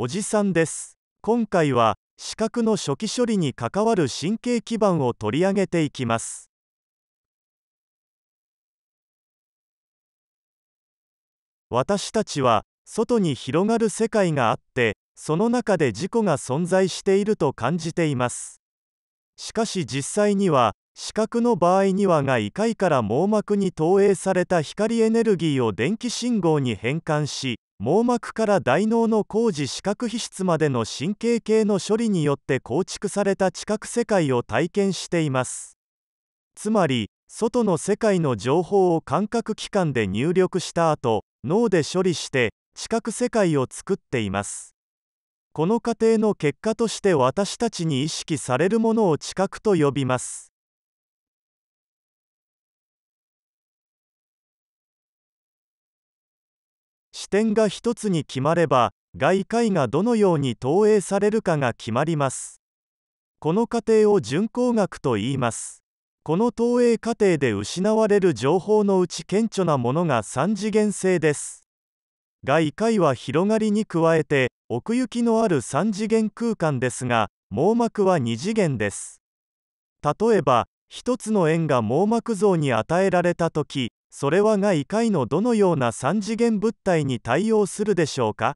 おじさんです今回は視覚の初期処理に関わる神経基盤を取り上げていきます私たちは外に広がる世界があってその中で事故が存在していると感じていますしかし実際には視覚の場合にはが異界から網膜に投影された光エネルギーを電気信号に変換し網膜から大脳の工事視覚皮質までの神経系の処理によって構築された知覚世界を体験していますつまり外の世界の情報を感覚器官で入力した後脳で処理して知覚世界を作っていますこの過程の結果として私たちに意識されるものを知覚と呼びます視点が一つに決まれば外界がどのように投影されるかが決まりますこの過程を巡航学と言いますこの投影過程で失われる情報のうち顕著なものが三次元性です外界は広がりに加えて奥行きのある三次元空間ですが網膜は二次元です例えば一つの円が網膜像に与えられた時それはが異界のどのような3次元物体に対応するでしょうか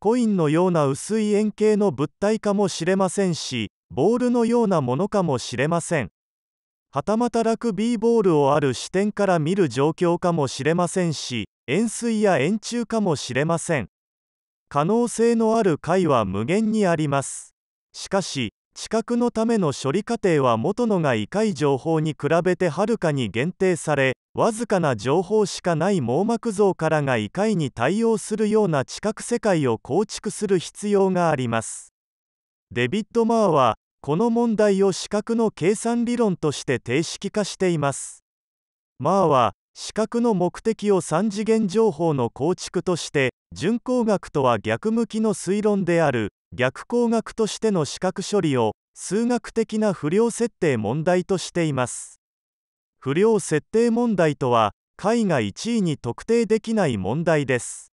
コインのような薄い円形の物体かもしれませんしボールのようなものかもしれませんはたまたラクビーボールをある視点から見る状況かもしれませんし円錐や円柱かもしれません可能性のある解は無限にありますしかし知覚のための処理過程は元のが異界情報に比べてはるかに限定されわずかな情報しかない網膜像からが異界に対応するような知覚世界を構築する必要がありますデビッド・マーはこの問題を視覚の計算理論として定式化していますマーは視覚の目的を三次元情報の構築として巡航学とは逆向きの推論である逆光学としての視覚処理を数学的な不良設定問題としています不良設定問題とは解が1位に特定できない問題です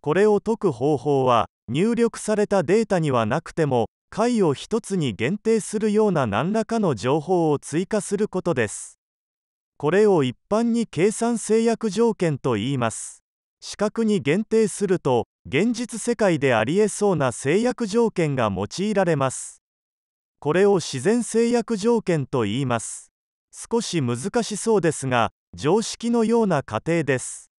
これを解く方法は入力されたデータにはなくても解を1つに限定するような何らかの情報を追加することですこれを一般に計算制約条件と言います四角に限定すると現実世界でありえそうな制約条件が用いられますこれを自然制約条件と言います少し難しそうですが常識のような過程です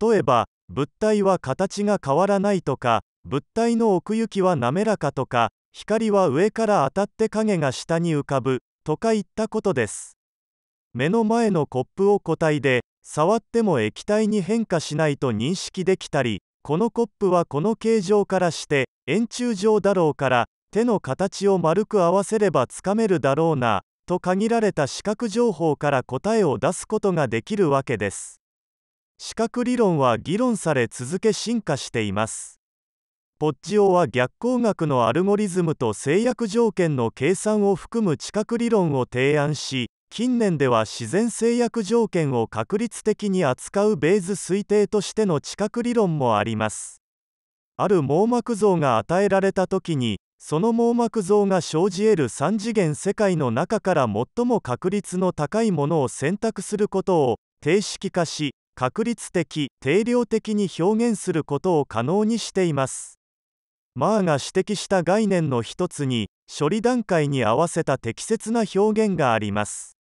例えば物体は形が変わらないとか物体の奥行きは滑らかとか光は上から当たって影が下に浮かぶとか言ったことです目の前のコップを固体で触っても液体に変化しないと認識できたりこのコップはこの形状からして円柱状だろうから手の形を丸く合わせればつかめるだろうなと限られた視覚情報から答えを出すことができるわけです視覚理論は議論され続け進化していますポッジオは逆光学のアルゴリズムと制約条件の計算を含む知覚理論を提案し近年では自然制約条件を確率的に扱うベーズ推定としての知覚理論もありますある網膜像が与えられた時にその網膜像が生じ得る3次元世界の中から最も確率の高いものを選択することを定式化し確率的定量的に表現することを可能にしていますマーが指摘した概念の一つに処理段階に合わせた適切な表現があります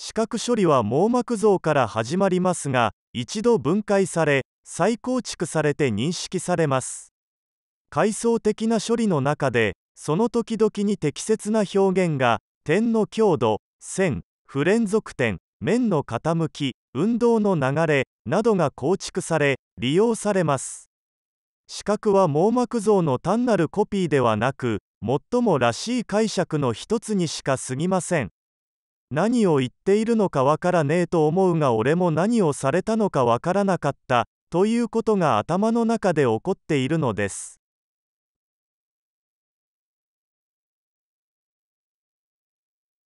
視覚処理は網膜像から始まりますが一度分解され再構築されて認識されます階層的な処理の中でその時々に適切な表現が点の強度線不連続点面の傾き運動の流れなどが構築され利用されます視覚は網膜像の単なるコピーではなく最もらしい解釈の一つにしか過ぎません何を言っているのかわからねえと思うが俺も何をされたのかわからなかったということが頭の中で起こっているのです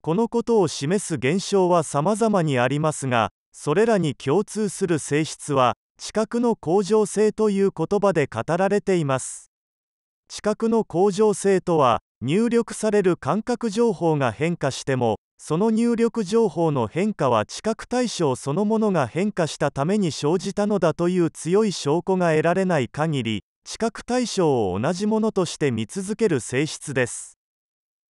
このことを示す現象は様々にありますがそれらに共通する性質は知覚の恒常性という言葉で語られています知覚の恒常性とは入力される感覚情報が変化してもその入力情報の変化は知覚対象そのものが変化したために生じたのだという強い証拠が得られない限り知覚対象を同じものとして見続ける性質です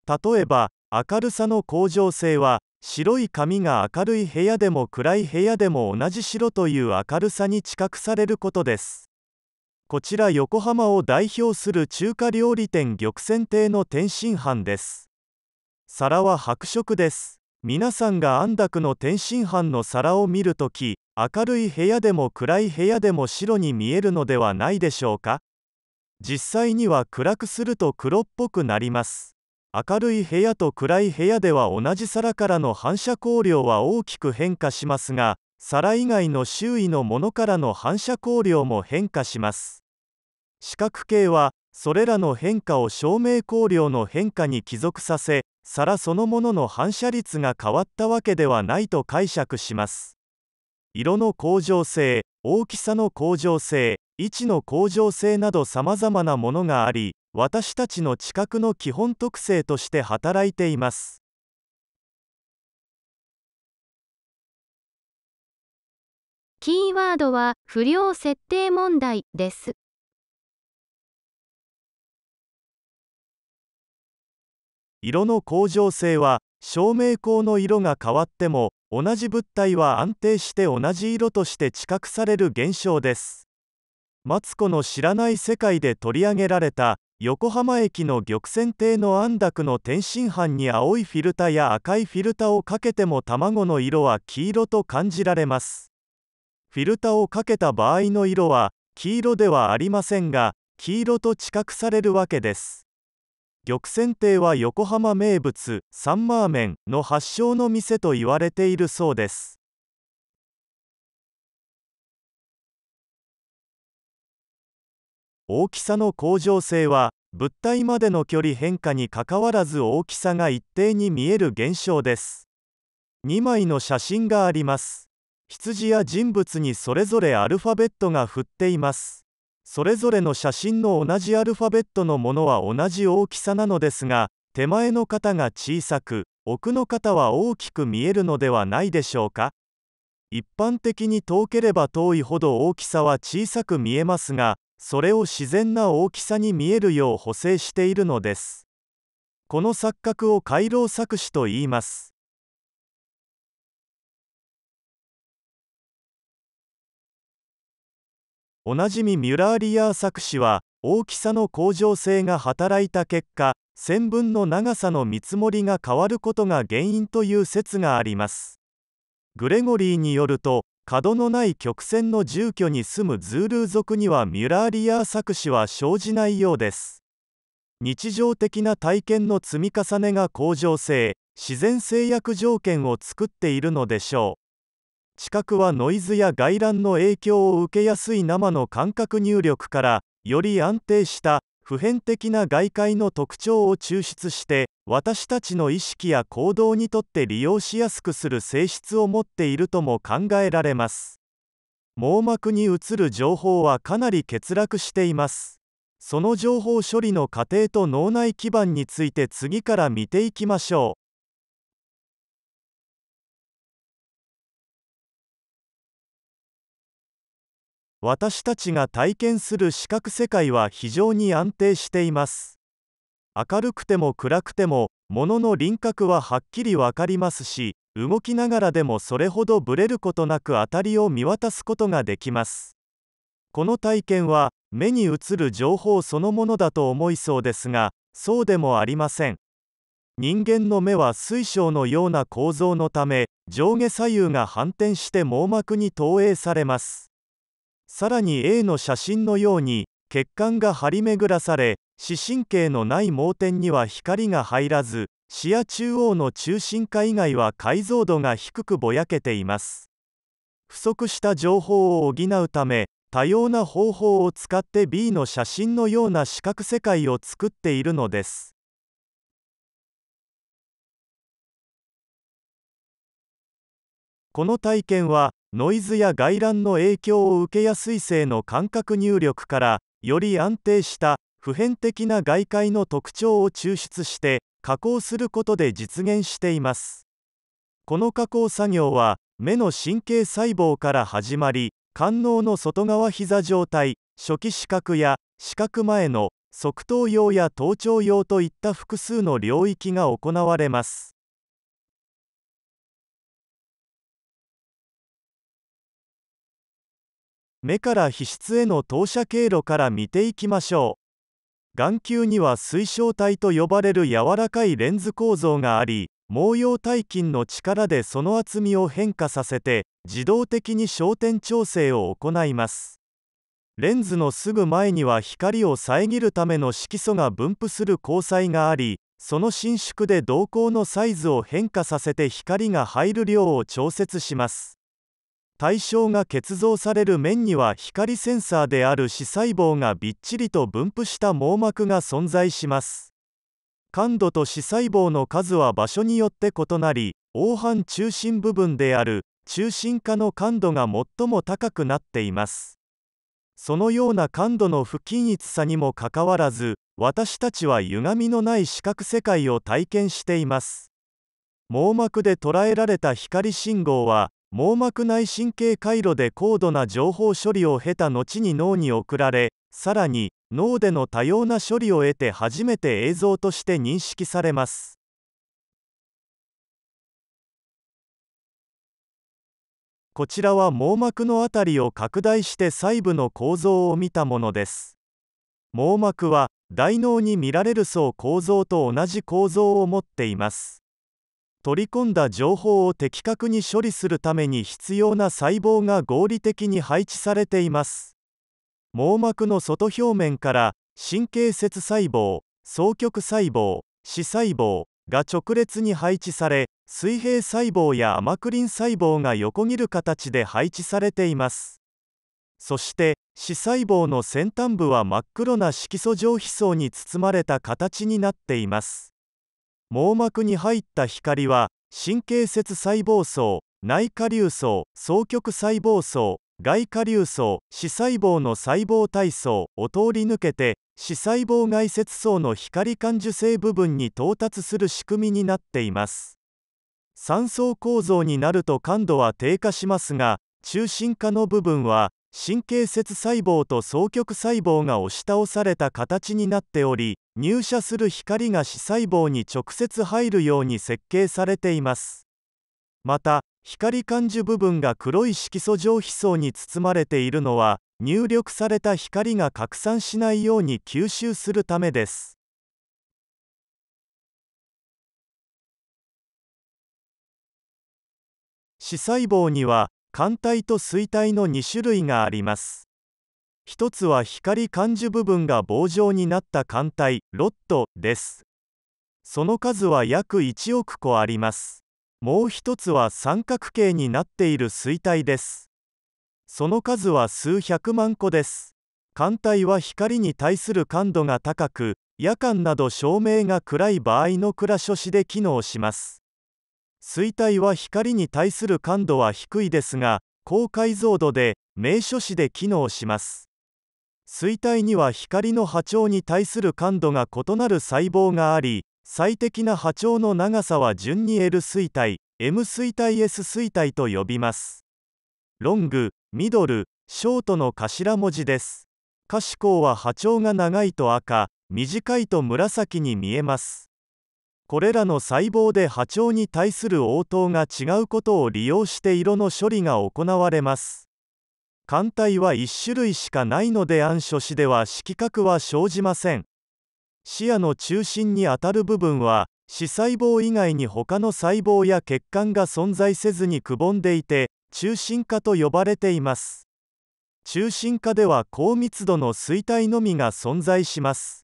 例えば明るさの恒常性は白い髪が明るい部屋でも暗い部屋でも同じ白という明るさに知覚されることですこちら横浜を代表する中華料理店玉泉亭の天津飯です皿は白色です皆さんが安楽の天津飯の皿を見るとき明るい部屋でも暗い部屋でも白に見えるのではないでしょうか実際には暗くすると黒っぽくなります明るい部屋と暗い部屋では同じ皿からの反射光量は大きく変化しますが皿以外の周囲のものからの反射光量も変化します四角形はそれらの変化を照明光量の変化に帰属させ皿そのものの反射率が変わったわけではないと解釈します色の向上性大きさの向上性位置の向上性などさまざまなものがあり私たちの知覚の基本特性として働いていますキーワードは不良設定問題です色の恒常性は照明光の色が変わっても同じ物体は安定して同じ色として知覚される現象ですマツコの知らない世界で取り上げられた横浜駅の玉泉亭の安楽の天津飯に青いフィルタや赤いフィルタをかけても卵の色は黄色と感じられますフィルタをかけた場合の色は黄色ではありませんが黄色と知覚されるわけです玉泉亭は横浜名物サンマーメンの発祥の店と言われているそうです大きさの恒常性は物体までの距離変化にかかわらず大きさが一定に見える現象です2枚の写真があります羊や人物にそれぞれアルファベットが振っていますそれぞれの写真の同じアルファベットのものは同じ大きさなのですが手前の方が小さく奥の方は大きく見えるのではないでしょうか一般的に遠ければ遠いほど大きさは小さく見えますがそれを自然な大きさに見えるよう補正しているのですこの錯覚を回廊錯視と言いますおなじみミュラーリヤー作詞は大きさの恒常性が働いた結果線分の長さの見積もりが変わることが原因という説がありますグレゴリーによると角のない曲線の住居に住むズールー族にはミュラーリヤー作詞は生じないようです日常的な体験の積み重ねが恒常性自然制約条件を作っているのでしょう視覚はノイズや外乱の影響を受けやすい生の感覚入力からより安定した普遍的な外界の特徴を抽出して私たちの意識や行動にとって利用しやすくする性質を持っているとも考えられます網膜に映る情報はかなり欠落していますその情報処理の過程と脳内基盤について次から見ていきましょう私たちが体験する視覚世界は非常に安定しています明るくても暗くても物の輪郭ははっきり分かりますし動きながらでもそれほどぶれることなく当たりを見渡すことができますこの体験は目に映る情報そのものだと思いそうですがそうでもありません人間の目は水晶のような構造のため上下左右が反転して網膜に投影されますさらに A の写真のように血管が張り巡らされ視神経のない盲点には光が入らず視野中央の中心化以外は解像度が低くぼやけています不足した情報を補うため多様な方法を使って B の写真のような視覚世界を作っているのですこの体験はノイズや外乱の影響を受けやすい性の感覚入力からより安定した普遍的な外界の特徴を抽出して加工することで実現していますこの加工作業は目の神経細胞から始まり官能の外側膝状態初期視覚や視覚前の側頭葉や頭頂葉といった複数の領域が行われます目から皮質への投射経路から見ていきましょう眼球には水晶体と呼ばれる柔らかいレンズ構造があり毛様体筋の力でその厚みを変化させて自動的に焦点調整を行いますレンズのすぐ前には光を遮るための色素が分布する光彩がありその伸縮で瞳孔のサイズを変化させて光が入る量を調節します対象が結像される面には光センサーである視細胞がびっちりと分布した網膜が存在します感度と視細胞の数は場所によって異なり黄斑中心部分である中心化の感度が最も高くなっていますそのような感度の不均一さにもかかわらず私たちは歪みのない視覚世界を体験しています網膜で捉えられた光信号は網膜内神経回路で高度な情報処理を経た後に脳に送られさらに脳での多様な処理を得て初めて映像として認識されますこちらは網膜の辺りを拡大して細部の構造を見たものです網膜は大脳に見られる層構造と同じ構造を持っています取り込んだ情報を的確に処理するために必要な細胞が合理的に配置されています網膜の外表面から神経節細胞双極細胞視細胞が直列に配置され水平細胞やアマクリン細胞が横切る形で配置されていますそして視細胞の先端部は真っ黒な色素上皮層に包まれた形になっています網膜に入った光は神経節細胞層内下粒層双極細胞層外下粒層視細胞の細胞体層を通り抜けて視細胞外接層の光感受性部分に到達する仕組みになっています3層構造になると感度は低下しますが中心化の部分は神経節細胞と双極細胞が押し倒された形になっており入射する光が視細胞に直接入るように設計されていますまた光感受部分が黒い色素上皮層に包まれているのは入力された光が拡散しないように吸収するためです視細胞には肝体と錐体の2種類があります一つは光感受部分が棒状になった艦隊ロットですその数は約1億個ありますもう一つは三角形になっている衰体ですその数は数百万個です艦隊は光に対する感度が高く夜間など照明が暗い場合の暗所視で機能します衰体は光に対する感度は低いですが高解像度で名所視で機能します衰体には光の波長に対する感度が異なる細胞があり最適な波長の長さは順に L 衰体 M 衰体 S 衰体と呼びますロングミドルショートの頭文字です可視光は波長が長いと赤短いと紫に見えますこれらの細胞で波長に対する応答が違うことを利用して色の処理が行われます艦隊は1種類しかないので暗所市では色覚は生じません視野の中心にあたる部分は視細胞以外に他の細胞や血管が存在せずにくぼんでいて中心化と呼ばれています中心化では高密度の衰退のみが存在します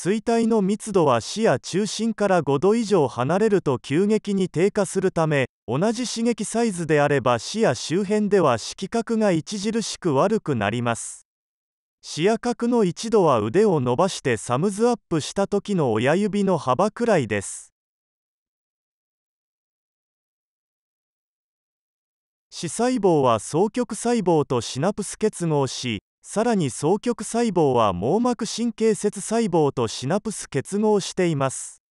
衰退の密度は視野中心から5度以上離れると急激に低下するため同じ刺激サイズであれば視野周辺では色覚が著しく悪くなります視野角の1度は腕を伸ばしてサムズアップした時の親指の幅くらいです視細胞は双極細胞とシナプス結合しさらに双極細胞は網膜神経節細胞とシナプス結合しています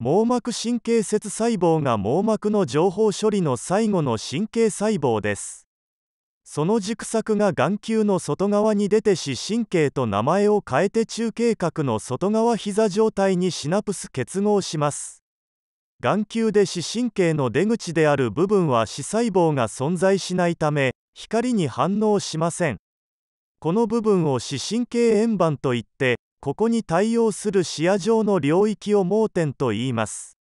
網膜神経節細胞が網膜の情報処理の最後の神経細胞ですその軸索が眼球の外側に出て視神経と名前を変えて中継核の外側膝状態にシナプス結合します眼球で視神経の出口である部分は視細胞が存在しないため光に反応しませんこの部分を視神経円盤といってここに対応する視野上の領域を盲点と言います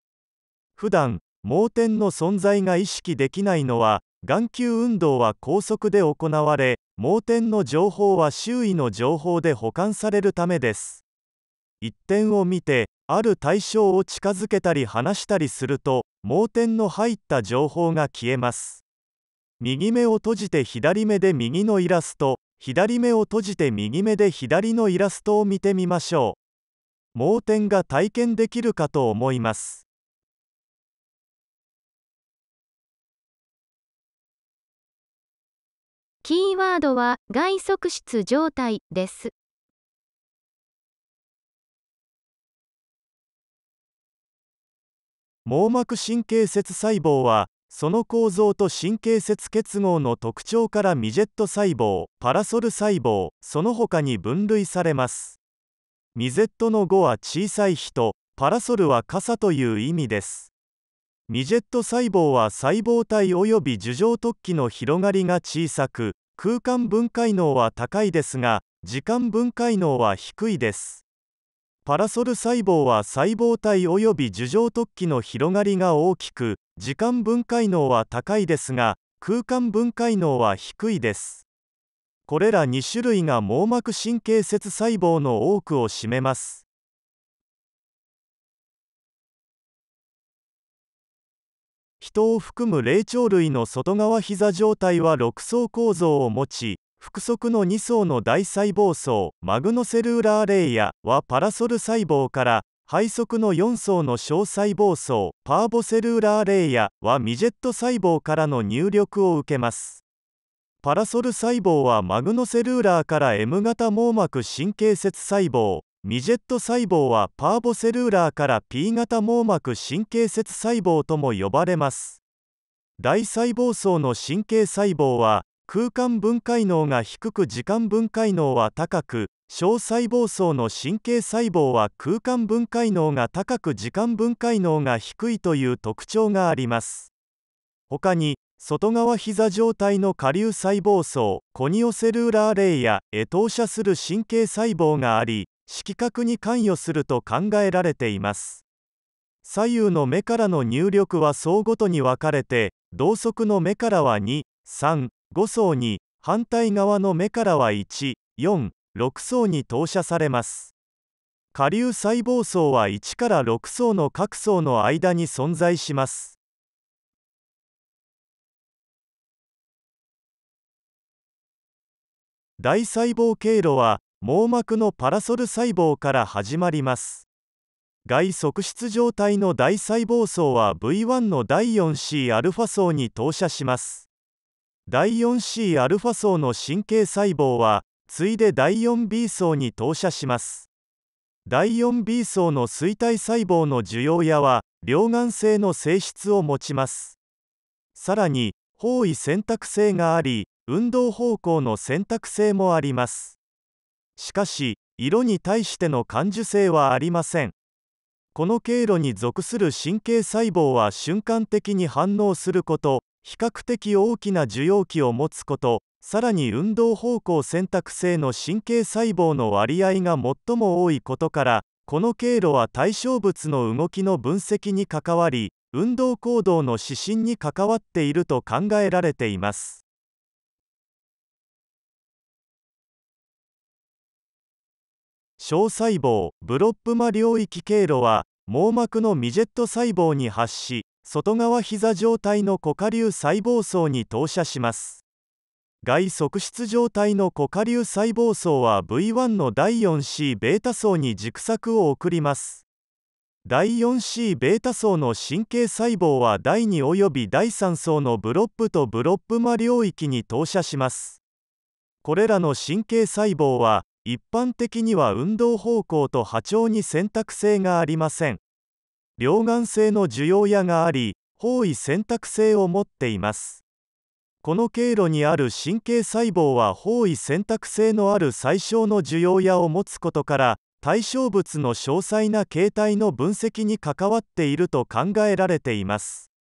普段盲点の存在が意識できないのは眼球運動は高速で行われ盲点の情報は周囲の情報で保管されるためです一点を見てある対象を近づけたり離したりすると盲点の入った情報が消えます右目を閉じて左目で右のイラスト左目を閉じて右目で左のイラストを見てみましょう盲点が体験できるかと思いますキーワードは外側室状態です網膜神経節細胞はその構造と神経節結合の特徴からミジェット細胞パラソル細胞その他に分類されますミジェットの5は小さい人パラソルは傘という意味ですミジェット細胞は細胞体および樹状突起の広がりが小さく空間分解能は高いですが時間分解能は低いですパラソル細胞は細胞体及び樹状突起の広がりが大きく時間分解能は高いですが空間分解能は低いですこれら2種類が網膜神経節細胞の多くを占めます人を含む霊長類の外側膝状態は6層構造を持ち複足の2層の大細胞層マグノセルーラーレイヤはパラソル細胞から配足の4層の小細胞層パーボセルーラーレイヤはミジェット細胞からの入力を受けますパラソル細胞はマグノセルーラーから M 型網膜神経節細胞ミジェット細胞はパーボセルーラーから P 型網膜神経節細胞とも呼ばれます大細胞層の神経細胞は空間分解能が低く時間分解能は高く小細胞層の神経細胞は空間分解能が高く時間分解能が低いという特徴があります他に外側膝状態の下流細胞層コニオセルーラーレイやへ投射する神経細胞があり色覚に関与すると考えられています左右の目からの入力は層ごとに分かれて同側の目からは2 3 5層に反対側の目からは146層に投射されます下流細胞層は1から6層の各層の間に存在します大細胞経路は網膜のパラソル細胞から始まります外側室状態の大細胞層は V1 の第4 c アルファ層に投射します第 4Cα 層の神経細胞は次いで第 4B 層に投射します第 4B 層の衰体細胞の受容野は両眼性の性質を持ちますさらに方位選択性があり運動方向の選択性もありますしかし色に対しての感受性はありませんこの経路に属する神経細胞は瞬間的に反応すること比較的大きな受容器を持つことさらに運動方向選択性の神経細胞の割合が最も多いことからこの経路は対象物の動きの分析に関わり運動行動の指針に関わっていると考えられています小細胞ブロップマ領域経路は網膜のミジェット細胞に発し外側膝状態のコカリ細胞層に投射します外側室状態のコカリウ細胞層は V1 の第 4Cβ 層に軸索を送ります第 4Cβ 層の神経細胞は第2および第3層のブロップとブロップ間領域に投射しますこれらの神経細胞は一般的には運動方向と波長に選択性がありません両眼性の受容野があり方位選択性を持っていますこの経路にある神経細胞は方位選択性のある最小の受容野を持つことから対象物の詳細な形態の分析に関わっていると考えられています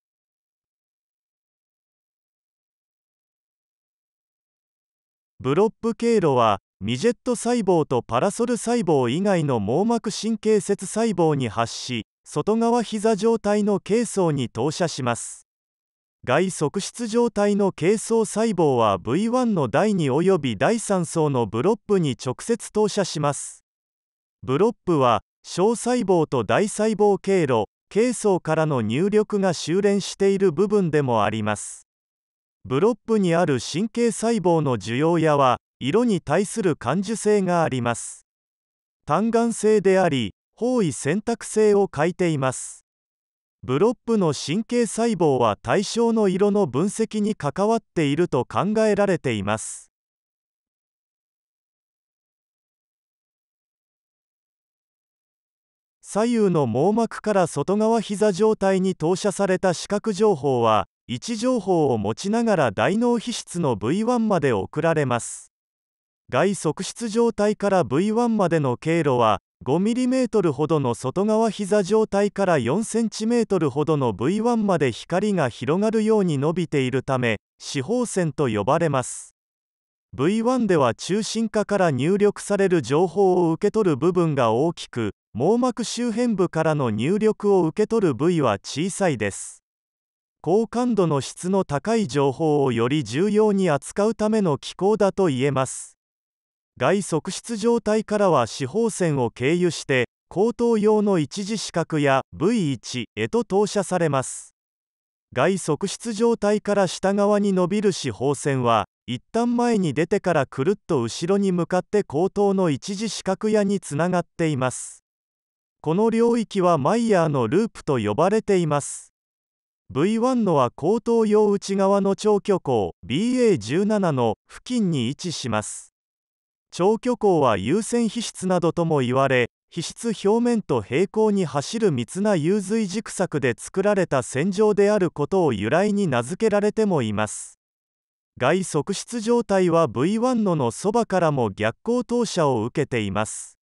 ブロップ経路はミジェット細胞とパラソル細胞以外の網膜神経節細胞に発し外側膝状態の軽層に投射します外側室状態の軽層細胞は V1 の第2及び第3層のブロップに直接投射しますブロップは小細胞と大細胞経路軽層からの入力が修練している部分でもありますブロップにある神経細胞の受容野は色に対する感受性があります単眼性であり方位選択性を欠いていますブロップの神経細胞は対象の色の分析に関わっていると考えられています左右の網膜から外側膝状態に投射された視覚情報は位置情報を持ちながら大脳皮質の V1 まで送られます外側室状態から V1 までの経路は 5mm ほどの外側膝状態から 4cm ほどの V1 まで光が広がるように伸びているため四方線と呼ばれます V1 では中心下から入力される情報を受け取る部分が大きく網膜周辺部からの入力を受け取る部位は小さいです高感度の質の高い情報をより重要に扱うための機構だと言えます外側室状態からは四方線を経由して後頭用の一次四角や V1 へと投射されます外側室状態から下側に伸びる四方線は一旦前に出てからくるっと後ろに向かって後頭の一次四角屋につながっていますこの領域はマイヤーのループと呼ばれています V1 のは後頭用内側の長距光 BA17 の付近に位置します長距行は優先皮質などとも言われ皮質表面と平行に走る密な融髄軸索で作られた線状であることを由来に名付けられてもいます外側質状態は V1 ののそばからも逆光投射を受けています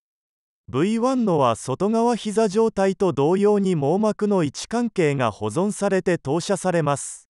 V1 のは外側膝状態と同様に網膜の位置関係が保存されて投射されます